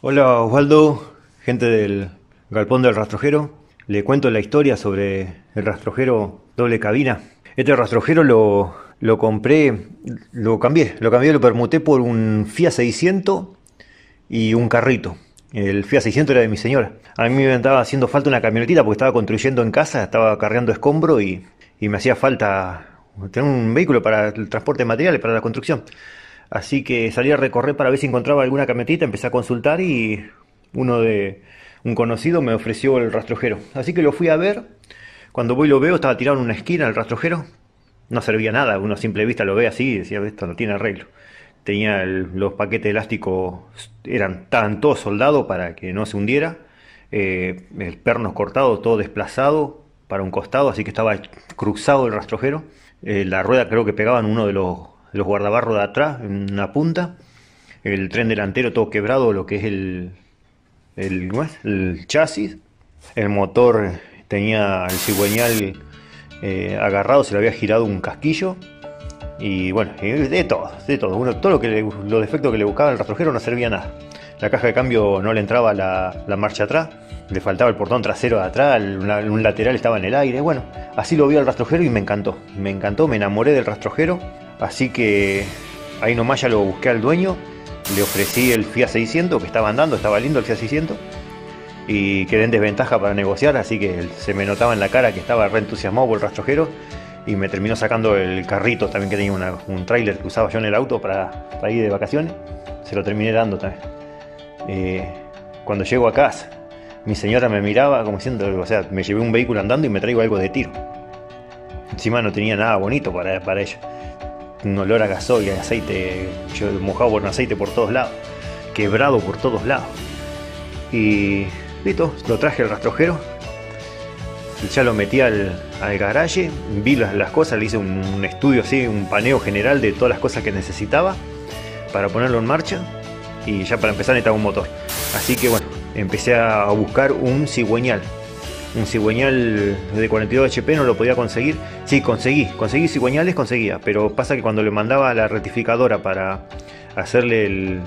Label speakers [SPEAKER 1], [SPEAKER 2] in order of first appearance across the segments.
[SPEAKER 1] Hola Osvaldo, gente del Galpón del Rastrojero. Le cuento la historia sobre el rastrojero doble cabina. Este rastrojero lo, compré, lo cambié, lo cambié, lo permuté por un Fiat 600 y un carrito. El Fiat 600 era de mi señora. A mí me estaba haciendo falta una camionetita porque estaba construyendo en casa, estaba cargando escombro y, y me hacía falta tener un vehículo para el transporte de materiales, para la construcción. Así que salí a recorrer para ver si encontraba alguna cametita empecé a consultar y uno de un conocido me ofreció el rastrojero. Así que lo fui a ver. Cuando voy lo veo, estaba tirado en una esquina el rastrojero. No servía nada, uno a simple vista lo ve así y decía, esto no tiene arreglo. Tenía los paquetes elásticos eran estaban todos soldados para que no se hundiera. Eh, el perno cortado, todo desplazado para un costado, así que estaba cruzado el rastrojero. Eh, la rueda creo que pegaba en uno de los los guardabarros de atrás en una punta, el tren delantero todo quebrado, lo que es el, el, chasis, el motor tenía el cigüeñal eh, agarrado, se le había girado un casquillo y bueno, de todo, de todo, todo lo que los defectos que le buscaba el rastrojero no servía nada. La caja de cambio no le entraba la, marcha atrás, le faltaba el portón trasero de atrás, un lateral estaba en el aire. Bueno, así lo vio el rastrojero y me encantó. Me encantó, me enamoré del rastrojero. Así que ahí nomás ya lo busqué al dueño, le ofrecí el Fiat 600 que estaba andando, estaba lindo el Fiat 600 y quedé en desventaja para negociar, así que se me notaba en la cara que estaba reentusiasmado por el rastrojero y me terminó sacando el carrito también que tenía un trailer que usaba yo en el auto para, ir de vacaciones, se lo terminé dando también. Eh, cuando llego a casa, mi señora me miraba como diciendo, o sea, me llevé un vehículo andando y me traigo algo de tiro. Encima no tenía nada bonito para, para ella un olor a gasoil, a aceite, yo mojado por aceite por todos lados, quebrado por todos lados. Y listo, lo traje al rastrojero, ya lo metí al, garaje, vi las, cosas, le hice un, un estudio así, un paneo general de todas las cosas que necesitaba para ponerlo en marcha y ya para empezar necesitaba un motor. Así que bueno, empecé a buscar un cigüeñal un cigüeñal de 42 HP no lo podía conseguir. Sí, conseguí, conseguí cigüeñales, conseguía, pero pasa que cuando le mandaba a la rectificadora para hacerle el,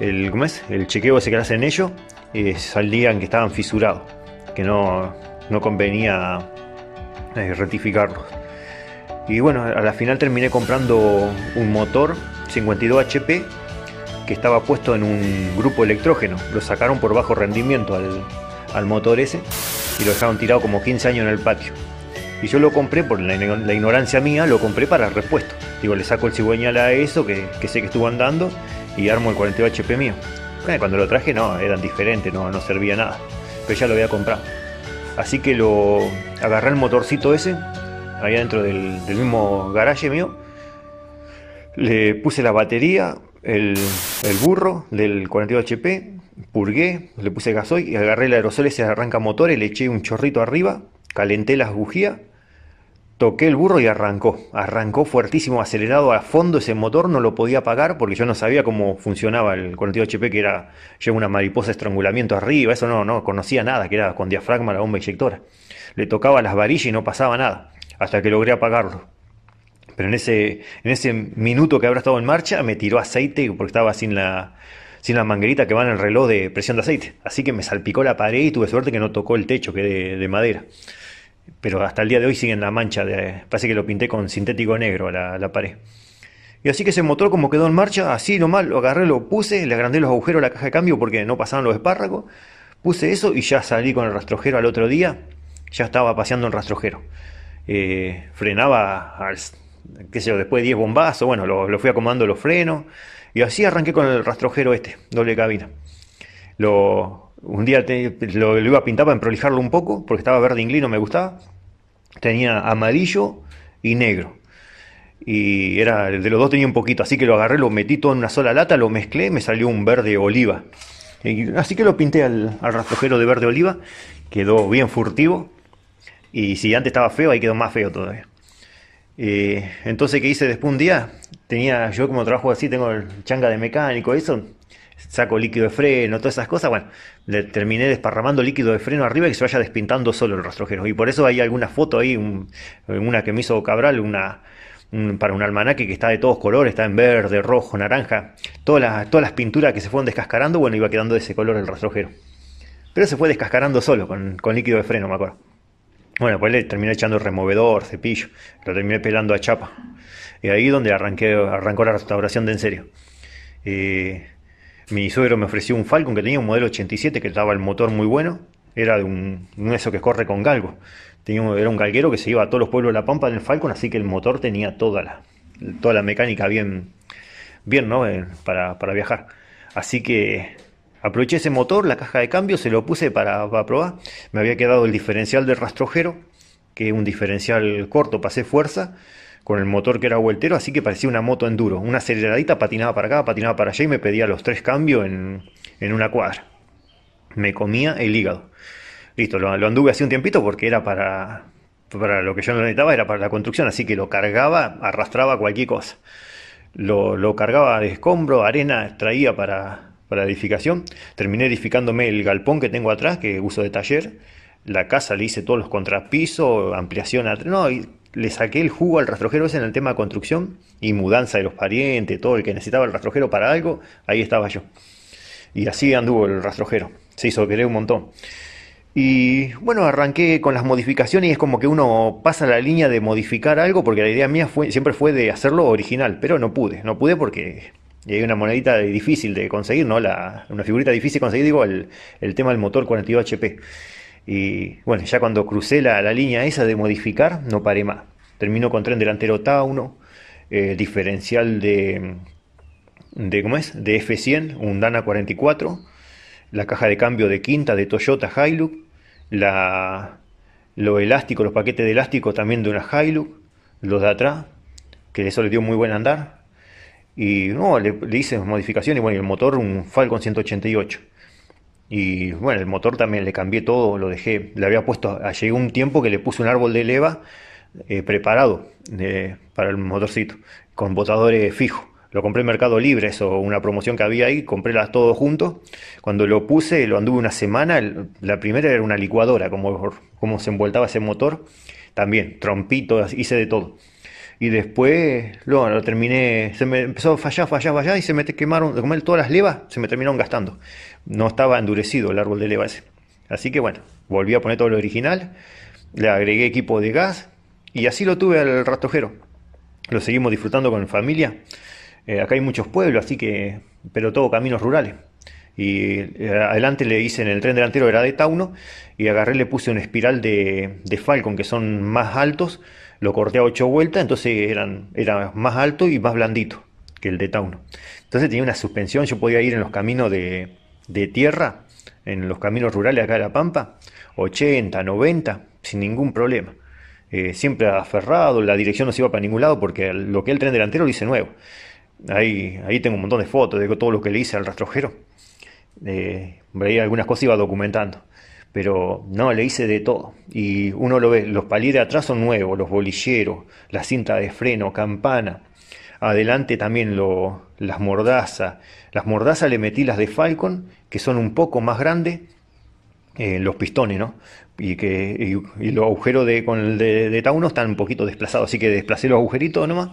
[SPEAKER 1] el chequeo ese que hacen ellos, eh, salían que estaban fisurados, que no, convenía eh, rectificarlos. Y bueno, a la final terminé comprando un motor 52 HP que estaba puesto en un grupo electrógeno. Lo sacaron por bajo rendimiento al, al motor ese y lo dejaron tirado como 15 años en el patio. Y yo lo compré, por la, ignorancia mía, lo compré para repuesto. Digo, le saco el cigüeñal a eso, que, sé que estuvo andando, y armo el 42 HP mío. Eh, cuando lo traje, no, eran diferentes, no, no servía nada. Pero ya lo había comprado. Así que lo agarré el motorcito ese, ahí dentro del, mismo garaje mío. Le puse la batería, el, el burro del 42 HP, purgué, le puse gasoil y agarré el aerosol ese arranca motores, le eché un chorrito arriba, calenté las bujías, toqué el burro y arrancó. Arrancó fuertísimo, acelerado a fondo ese motor, no lo podía apagar porque yo no sabía cómo funcionaba el 48HP, que era lleva una mariposa de estrangulamiento arriba, eso no, no conocía nada, que era con diafragma la bomba inyectora. Le tocaba las varillas y no pasaba nada, hasta que logré apagarlo. Pero en ese, en ese minuto que habrá estado en marcha, me tiró aceite porque estaba sin la sin la manguerita que van en el reloj de presión de aceite. Así que me salpicó la pared y tuve suerte que no tocó el techo, que de, de madera. Pero hasta el día de hoy sigue en la mancha, de, parece que lo pinté con sintético negro la, la pared. Y así que ese motor como quedó en marcha, así mal lo agarré, lo puse, le agrandé los agujeros a la caja de cambio porque no pasaban los espárragos, puse eso y ya salí con el rastrojero al otro día, ya estaba paseando el rastrojero. Eh, frenaba, al, qué sé yo, después de 10 bombazos, bueno, lo, lo fui acomodando los frenos, y así arranqué con el rastrojero este, doble cabina. Lo, un día lo, iba a pintar para emprolijarlo un poco, porque estaba verde inglino, me gustaba. Tenía amarillo y negro. Y era, de los dos tenía un poquito, así que lo agarré, lo metí todo en una sola lata, lo mezclé, me salió un verde oliva. así que lo pinté al rastrojero de verde oliva, quedó bien furtivo. Y si antes estaba feo, ahí quedó más feo todavía entonces, ¿qué hice después un día? Tenía, yo como trabajo así, tengo el changa de mecánico, eso, saco líquido de freno, todas esas cosas, bueno, le terminé desparramando líquido de freno arriba y se vaya despintando solo el rastrojero. Y por eso hay alguna foto ahí, una que me hizo Cabral, una para un almanaque que está de todos colores, está en verde, rojo, naranja, todas las, todas las pinturas que se fueron descascarando, bueno, iba quedando de ese color el rastrojero. Pero se fue descascarando solo con líquido de freno, me acuerdo. Bueno, pues le terminé echando removedor, cepillo, lo terminé pelando a chapa. Y ahí donde arranqué, arrancó la restauración de en serio. mi suegro me ofreció un Falcon que tenía un modelo 87 que daba el motor muy bueno. Era de un, un eso que corre con galgo. Tenía era un galguero que se iba a todos los pueblos de la Pampa en el Falcon, así que el motor tenía toda la, toda la mecánica bien, bien ¿no? Eh, para, para viajar. Así que Aproveché ese motor, la caja de cambio, se lo puse para, probar. Me había quedado el diferencial del rastrojero, que es un diferencial corto, pasé fuerza con el motor que era vueltero, así que parecía una moto enduro. Una aceleradita patinaba para acá, patinaba para allá y me pedía los tres cambios en, una cuadra. Me comía el hígado. Listo, lo, anduve así un tiempito porque era para, para lo que yo no necesitaba, era para la construcción, así que lo cargaba, arrastraba cualquier cosa. Lo, lo cargaba de escombro, arena, traía para, para edificación. Terminé edificándome el galpón que tengo atrás, que uso de taller. La casa le hice todos los contrapisos, ampliación atrás. No, y le saqué el jugo al rastrojero ese en el tema de construcción y mudanza de los parientes, todo el que necesitaba el rastrojero para algo, ahí estaba yo. Y así anduvo el rastrojero. Se hizo querer un montón. Y bueno, arranqué con las modificaciones y es como que uno pasa la línea de modificar algo porque la idea mía fue, siempre fue de hacerlo original, pero no pude, no pude porque y hay una monedita difícil de conseguir, ¿no? una figurita difícil de conseguir, digo, el, tema del motor 42 HP. Y bueno, ya cuando crucé la, línea esa de modificar, no paré más. Terminó con tren delantero Tauno, eh, diferencial de, de, ¿cómo es? De F100, un Dana 44, la caja de cambio de quinta de Toyota Hilux, lo elástico, los paquetes de elástico también de una Hilux, los de atrás, que eso le dio muy buen andar, y no, le, hice modificaciones, bueno, el motor un Falcon 188. Y bueno, el motor también le cambié todo, lo dejé, le había puesto, ah, llegó un tiempo que le puse un árbol de leva eh, preparado para el motorcito, con botadores fijos. Lo compré en Mercado Libre, eso, una promoción que había ahí, compré las todo junto. Cuando lo puse, lo anduve una semana, la primera era una licuadora, como, como se envueltaba ese motor. También, trompito, hice de todo. Y después, luego lo terminé, se me empezó a fallar, fallar, fallar y se me quemaron, de comer todas las levas, se me terminaron gastando. No estaba endurecido el árbol de levas ese. Así que bueno, volví a poner todo lo original, le agregué equipo de gas y así lo tuve al rastrojero. Lo seguimos disfrutando con familia. Eh, acá hay muchos pueblos, así que, pero todo caminos rurales. Y eh, adelante le hice en el tren delantero, era de Tauno, y agarré, le puse una espiral de, de Falcon, que son más altos, lo corté a ocho vueltas, entonces eran, era más alto y más blandito que el de Tauno. Entonces tenía una suspensión, yo podía ir en los caminos de, tierra, en los caminos rurales acá de La Pampa, 80, 90, sin ningún problema. Eh, siempre aferrado, la dirección no se iba para ningún lado porque lo que el tren delantero lo hice nuevo. Ahí, ahí tengo un montón de fotos de todo lo que le hice al rastrojero. Eh, ahí algunas cosas iba documentando. Pero no, le hice de todo. Y uno lo ve, los palieres de atrás son nuevos, los bolilleros, la cinta de freno, campana. Adelante también lo, las mordazas. Las mordazas le metí las de Falcon, que son un poco más grandes, eh, los pistones, ¿no? y que y, los agujeros de, con el de, Tauno están un poquito desplazados, así que desplacé los agujeritos nomás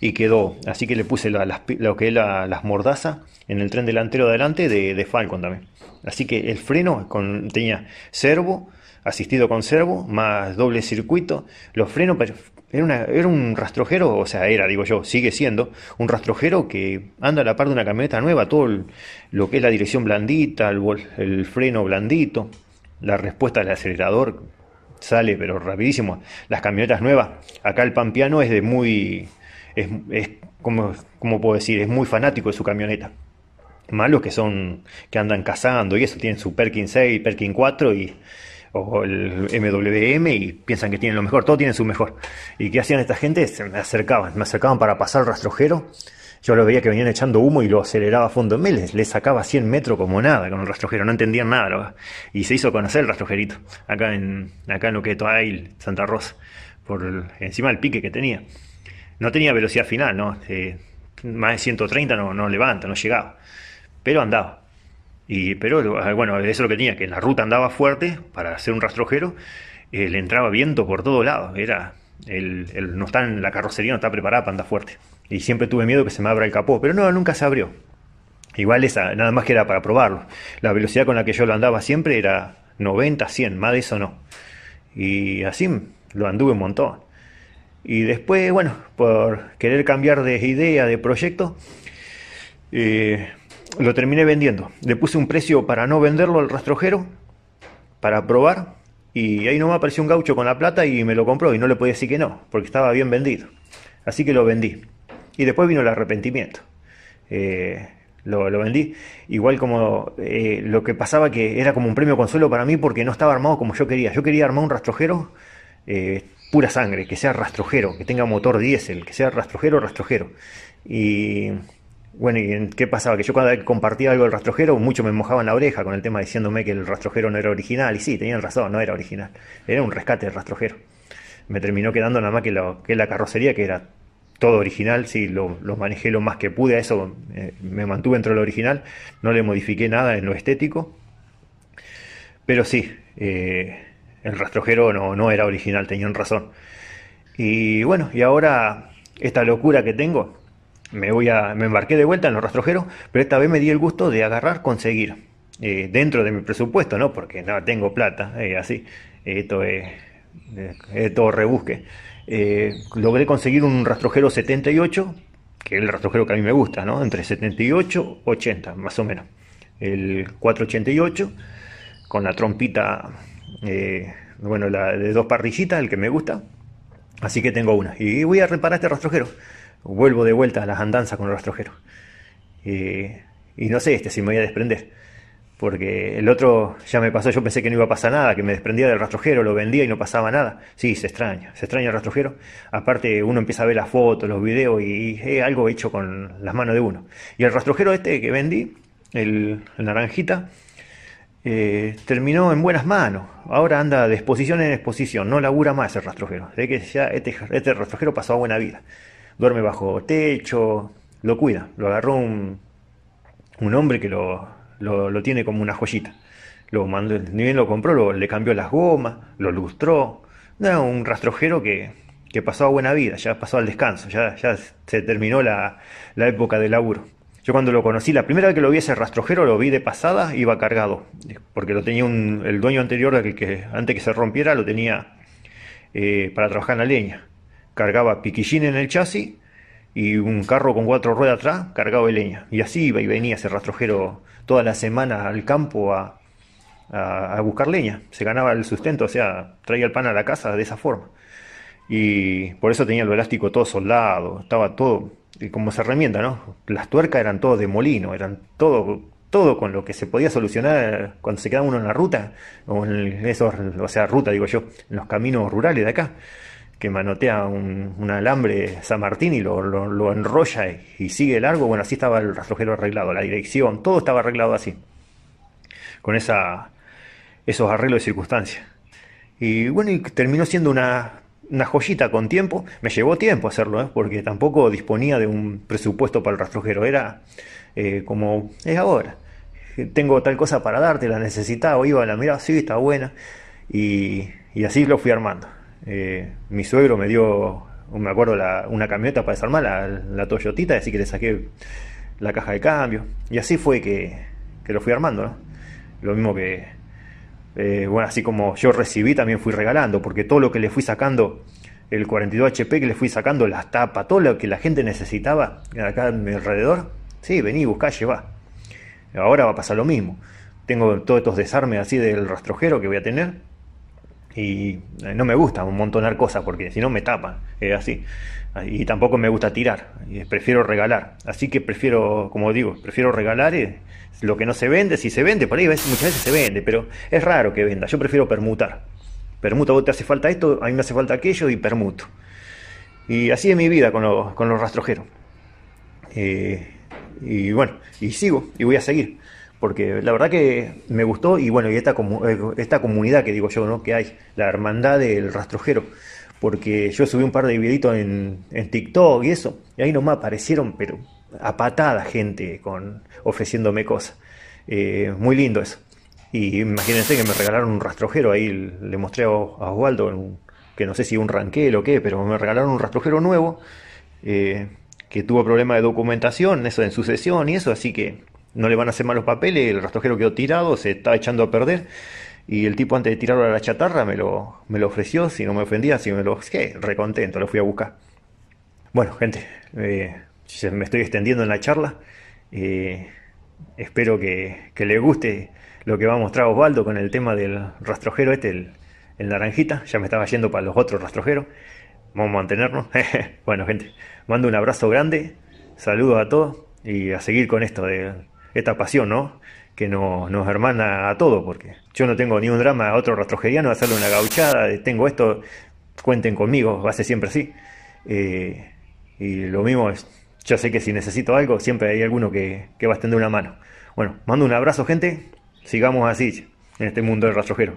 [SPEAKER 1] y quedó. Así que le puse lo que es las mordazas en el tren delantero de adelante de, Falcon también. Así que el freno tenía servo, asistido con servo, más doble circuito, los frenos, pero era, era un rastrojero, o sea, era, digo yo, sigue siendo, un rastrojero que anda a la par de una camioneta nueva, todo lo que es la dirección blandita, el, el freno blandito la respuesta del acelerador sale pero rapidísimo. Las camionetas nuevas, acá el pampiano es de muy, es, como, puedo decir, es muy fanático de su camioneta. Malos que son, que andan cazando y eso, tienen su Perkin 6, Perkin 4 y, o el MWM y piensan que tienen lo mejor, todo tienen su mejor. ¿Y qué hacían esta gente? Se me acercaban, me acercaban para pasar el rastrojero yo lo veía que venían echando humo y lo aceleraba a fondo. Me le sacaba 100 metros como nada con el rastrojero, no entendían nada. y se hizo conocer el rastrojerito acá en, acá en lo que Santa Rosa, por encima del pique que tenía. No tenía velocidad final, ¿no? Eh, más de 130 no, no levanta, no llegaba. Pero andaba. Y, pero eh, bueno, eso es lo que tenía, que en la ruta andaba fuerte para hacer un rastrojero, eh, le entraba viento por todos lados, era el, no está en la carrocería, no está preparada para andar fuerte y siempre tuve miedo que se me abra el capó, pero no, nunca se abrió. Igual esa, nada más que era para probarlo. La velocidad con la que yo lo andaba siempre era 90, 100, más de eso no. Y así lo anduve un montón. Y después, bueno, por querer cambiar de idea, de proyecto, eh, lo terminé vendiendo. Le puse un precio para no venderlo al rastrojero, para probar, y ahí nomás apareció un gaucho con la plata y me lo compró y no le podía decir que no, porque estaba bien vendido. Así que lo vendí. Y después vino el arrepentimiento. Eh, lo, vendí. Igual como eh, lo que pasaba que era como un premio consuelo para mí porque no estaba armado como yo quería. Yo quería armar un rastrojero eh, pura sangre, que sea rastrojero, que tenga motor diésel, que sea rastrojero, rastrojero. Y bueno, ¿y qué pasaba? Que yo cuando compartía algo del rastrojero, ...mucho me mojaban la oreja con el tema diciéndome que el rastrojero no era original. Y sí, tenían razón, no era original. Era un rescate del rastrojero. Me terminó quedando nada más que, que la carrocería, que era todo original, sí, lo, manejé lo más que pude, a eso eh, me mantuve dentro de lo original, no le modifiqué nada en lo estético, pero sí, eh, el rastrojero no, no, era original, tenían razón. Y bueno, y ahora esta locura que tengo, me, voy a, me embarqué de vuelta en los rastrojeros, pero esta vez me di el gusto de agarrar, conseguir, eh, dentro de mi presupuesto, ¿no? Porque no tengo plata, así, esto es, es todo rebusque. Eh, logré conseguir un rastrojero 78, que es el rastrojero que a mí me gusta, ¿no? Entre 78 80, más o menos. El 488, con la trompita, eh, bueno, la de dos parrillitas, el que me gusta. Así que tengo una. Y voy a reparar este rastrojero. Vuelvo de vuelta a las andanzas con el rastrojero. Eh, y no sé este si me voy a desprender porque el otro ya me pasó, yo pensé que no iba a pasar nada, que me desprendía del rastrojero, lo vendía y no pasaba nada. Sí, se extraña, se extraña el rastrojero. Aparte uno empieza a ver las fotos, los videos y, es algo hecho con las manos de uno. Y el rastrojero este que vendí, el, naranjita, eh, terminó en buenas manos. Ahora anda de exposición en exposición, no labura más el rastrojero. que este, este, rastrojero pasó a buena vida. Duerme bajo techo, lo cuida. Lo agarró un, un hombre que lo lo, tiene como una joyita. Lo mandó, ni bien lo compró, le cambió las gomas, lo lustró. Era un rastrojero que, que pasó buena vida, ya pasó al descanso, ya, ya se terminó la, época de laburo. Yo cuando lo conocí, la primera vez que lo vi ese rastrojero, lo vi de pasada, iba cargado, porque lo tenía el dueño anterior, que antes que se rompiera, lo tenía eh, para trabajar en la leña. Cargaba piquillín en el chasis y un carro con cuatro ruedas atrás cargado de leña. Y así iba y venía ese rastrojero toda la semana al campo a, buscar leña. Se ganaba el sustento, o sea, traía el pan a la casa de esa forma. Y por eso tenía el elástico todo soldado, estaba todo como se remienda, ¿no? Las tuercas eran todo de molino, eran todo, todo con lo que se podía solucionar cuando se quedaba uno en la ruta, o en esos, o sea, ruta, digo yo, en los caminos rurales de acá que manotea un, alambre San Martín y lo, enrolla y, sigue largo. Bueno, así estaba el rastrojero arreglado, la dirección, todo estaba arreglado así, con esa, esos arreglos de circunstancias. Y bueno, y terminó siendo una, una joyita con tiempo. Me llevó tiempo hacerlo, ¿eh? porque tampoco disponía de un presupuesto para el rastrojero. Era eh, como es ahora. Tengo tal cosa para darte, la necesitaba, iba a la mirada, sí, está buena. y así lo fui armando. Eh, mi suegro me dio, me acuerdo, una camioneta para desarmar la, la, Toyotita, así que le saqué la caja de cambio. Y así fue que, lo fui armando, Lo mismo que, eh, bueno, así como yo recibí, también fui regalando, porque todo lo que le fui sacando, el 42 HP que le fui sacando, las tapas, todo lo que la gente necesitaba acá en mi alrededor, sí, vení, buscá, llevá. Ahora va a pasar lo mismo. Tengo todos estos desarmes así del rastrojero que voy a tener y eh, no me gusta montonar cosas porque si no me tapan, es así. Y tampoco me gusta tirar, prefiero regalar. Así que prefiero, como digo, prefiero regalar eh, lo que no se vende, si se vende, por ahí muchas veces se vende, pero es raro que venda, yo prefiero permutar. Permuta, vos te hace falta esto, a mí me hace falta aquello y permuto. Y así es mi vida con, con los rastrojeros. Eh, y bueno, y sigo y voy a seguir porque la verdad que me gustó y bueno, y esta, eh, esta comunidad que digo yo, ¿no? Que hay, la hermandad del rastrojero, porque yo subí un par de videitos en, en TikTok y eso, y ahí nomás aparecieron, pero a patada gente con, ofreciéndome cosas. Eh, muy lindo eso. Y imagínense que me regalaron un rastrojero, ahí le mostré a Osvaldo, que no sé si un ranquel o qué, pero me regalaron un rastrojero nuevo, eh, que tuvo problemas de documentación, eso en sucesión y eso, así que no le van a hacer malos papeles, el rastrojero quedó tirado, se estaba echando a perder. Y el tipo antes de tirarlo a la chatarra me lo, me lo ofreció, si no me ofendía, si me lo... ¿Qué? Recontento, lo fui a buscar. Bueno, gente, eh, me estoy extendiendo en la charla. Eh, espero que, que les guste lo que va a mostrar Osvaldo con el tema del rastrojero este, el, naranjita. Ya me estaba yendo para los otros rastrojeros. Vamos a mantenernos. bueno, gente, mando un abrazo grande. Saludos a todos y a seguir con esto de esta pasión, ¿no? Que nos, hermana a todo, porque yo no tengo ni un drama a otro rastrojeriano hacerle una gauchada, tengo esto, cuenten conmigo, va a ser siempre así. Eh, y lo mismo es, yo sé que si necesito algo, siempre hay alguno que, que va a extender una mano. Bueno, mando un abrazo, gente, sigamos así en este mundo del rastrojero.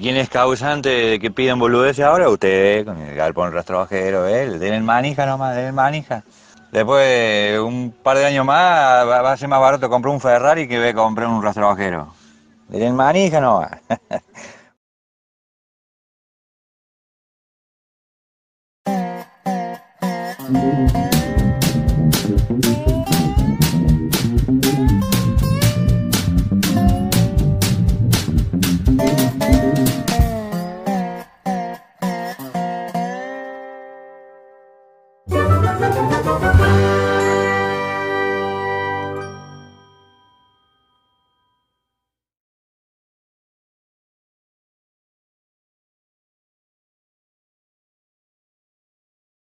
[SPEAKER 1] ¿quién es causante de que piden boludeces ahora? Ustedes, con el galpón rastrojero, él. ¿eh? Denle manija nomás, denle manija. Después, un par de años más, va a ser más barato comprar un Ferrari que ve comprar un rastrojero. Denle manija nomás.